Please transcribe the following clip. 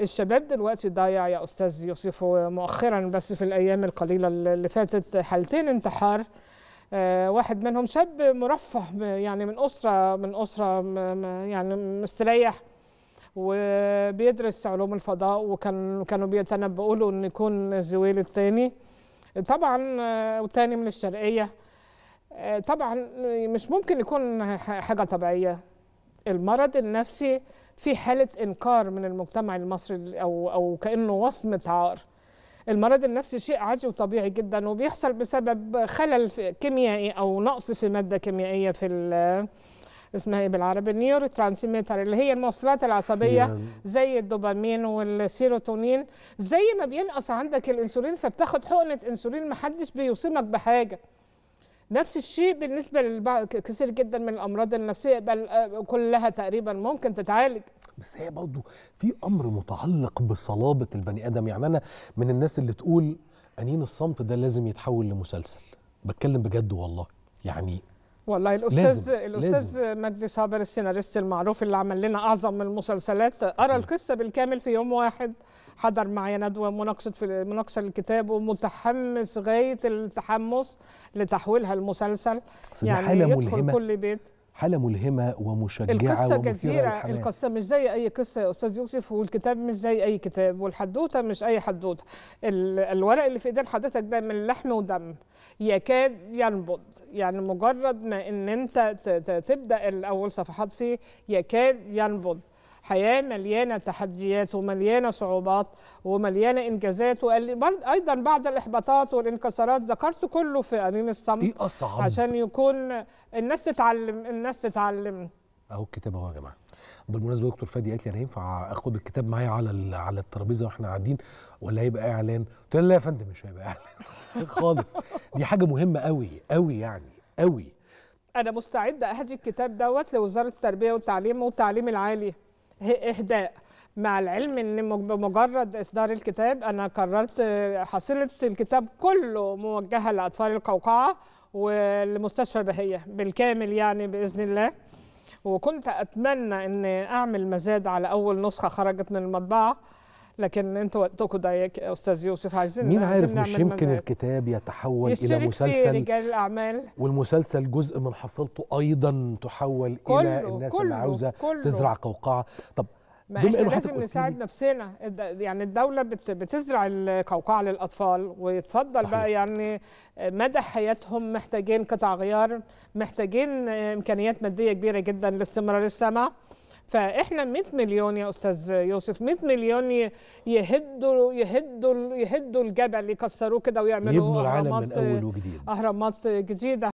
الشباب دلوقتي ضايع يا استاذ يوسف مؤخرا بس في الايام القليله اللي فاتت حالتين انتحار آه، واحد منهم شاب مرفه يعني من اسره من اسره يعني مستريح وبيدرس علوم الفضاء وكان كانوا بيتنبؤوا له ان يكون الزويل الثاني طبعا آه، والثاني من الشرقيه آه، طبعا مش ممكن يكون حاجه طبيعيه المرض النفسي في حالة إنكار من المجتمع المصري أو أو كأنه وصمة عار. المرض النفسي شيء عادي وطبيعي جدا وبيحصل بسبب خلل كيميائي أو نقص في مادة كيميائية في اسمها ايه بالعربي النيورو ترانسميتر اللي هي الموصلات العصبيه زي الدوبامين والسيروتونين زي ما بينقص عندك الانسولين فبتاخد حقنه انسولين محدش بيوصمك بحاجه نفس الشيء بالنسبه لكثير جدا من الامراض النفسيه بل آه، كلها تقريبا ممكن تتعالج بس هي برضو في امر متعلق بصلابه البني ادم يعني انا من الناس اللي تقول انين الصمت ده لازم يتحول لمسلسل بتكلم بجد والله يعني والله الاستاذ لازم. الاستاذ لازم. مجدي صابر السيناريست المعروف اللي عمل لنا اعظم المسلسلات ارى القصه بالكامل في يوم واحد حضر معايا ندوه مناقشه في مناقشه الكتاب ومتحمس غايه التحمس لتحويلها المسلسل يعني حالة يدخل ملهمة. كل بيت حاله ملهمه ومشجعه القصه كثيره القصه مش زي اي قصه يا استاذ يوسف والكتاب مش زي اي كتاب والحدوته مش اي حدوته الورق اللي في ايدين حضرتك ده من لحم ودم يكاد ينبض يعني مجرد ما ان انت تبدا الاول صفحات فيه يكاد ينبض حياة مليانة تحديات ومليانة صعوبات ومليانة إنجازات أيضا بعض الإحباطات والانكسارات ذكرت كله في قرين الصمت إيه أصعب عشان يكون الناس تتعلم الناس تتعلم أهو الكتاب أهو يا جماعة بالمناسبه دكتور فادي قالت لي انا ينفع اخد الكتاب معايا على على الترابيزه واحنا قاعدين ولا هيبقى اعلان؟ قلت لها لا يا فندم مش هيبقى اعلان خالص دي حاجه مهمه قوي قوي يعني قوي انا مستعده اهدي الكتاب دوت لوزاره التربيه والتعليم والتعليم العالي إهداء مع العلم ان بمجرد اصدار الكتاب انا قررت حصيله الكتاب كله موجهه لاطفال القوقعه ولمستشفى بهيه بالكامل يعني باذن الله وكنت اتمنى ان اعمل مزاد على اول نسخه خرجت من المطبعه لكن انت تقود ضيق استاذ يوسف عايزين مين عارف مش يمكن مزايا. الكتاب يتحول الى مسلسل في رجال الاعمال والمسلسل جزء من حصلته ايضا تحول الى الناس كله اللي عاوزه كله تزرع قوقعه طب ما احنا لازم نساعد نفسنا يعني الدولة بتزرع القوقعة للأطفال ويتفضل صحيح. بقى يعني آه، مدى حياتهم محتاجين قطع غيار محتاجين آه، إمكانيات مادية كبيرة جدا لاستمرار السمع فاحنا 100 مليون يا استاذ يوسف 100 مليون يهدوا يهدوا يهدوا الجبل يكسروه كده ويعملوا اهرامات اهرامات جديده